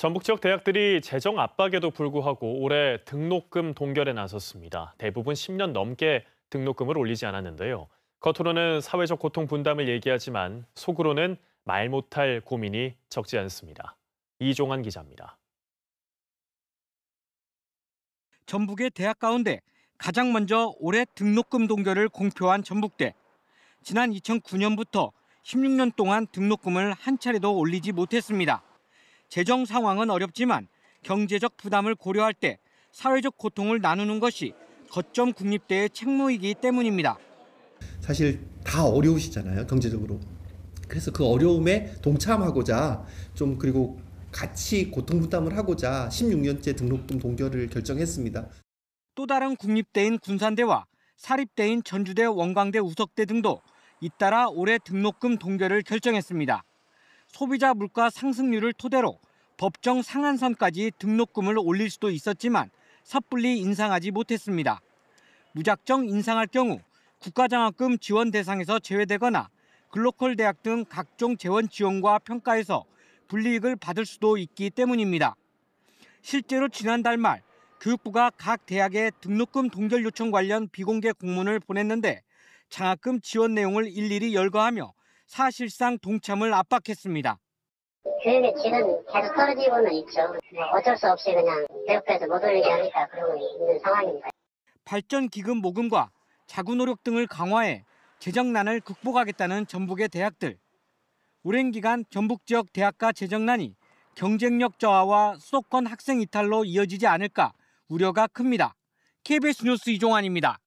전북 지역 대학들이 재정 압박에도 불구하고 올해 등록금 동결에 나섰습니다. 대부분 10년 넘게 등록금을 올리지 않았는데요. 겉으로는 사회적 고통 분담을 얘기하지만 속으로는 말 못할 고민이 적지 않습니다. 이종환 기자입니다. 전북의 대학 가운데 가장 먼저 올해 등록금 동결을 공표한 전북대. 지난 2009년부터 16년 동안 등록금을 한 차례도 올리지 못했습니다. 재정 상황은 어렵지만 경제적 부담을 고려할 때 사회적 고통을 나누는 것이 거점 국립대의 책무이기 때문입니다. 사실 다 어려우시잖아요, 경제적으로. 그래서 그 어려움에 동참하고자 좀 그리고 같이 고통 부담을 하고자 16년째 등록금 동결을 결정했습니다. 또 다른 국립대인 군산대와 사립대인 전주대, 원광대, 우석대 등도 잇따라 올해 등록금 동결을 결정했습니다. 소비자 물가 상승률을 토대로 법정 상한선까지 등록금을 올릴 수도 있었지만 섣불리 인상하지 못했습니다. 무작정 인상할 경우 국가장학금 지원 대상에서 제외되거나 글로컬 대학 등 각종 재원 지원과 평가에서 불이익을 받을 수도 있기 때문입니다. 실제로 지난달 말 교육부가 각 대학에 등록금 동결 요청 관련 비공개 공문을 보냈는데 장학금 지원 내용을 일일이 열거하며 사실상 동참을 압박했습니다. 교육의 질은 계속 떨어지고는 있죠. 어쩔 수 없이 그냥 대학교에서 못 올리게 하니까 그러고 있는 상황입니다. 발전기금 모금과 자구노력 등을 강화해 재정난을 극복하겠다는 전북의 대학들. 오랜 기간 전북 지역 대학가 재정난이 경쟁력 저하와 수도권 학생 이탈로 이어지지 않을까 우려가 큽니다. KBS 뉴스 이종환입니다.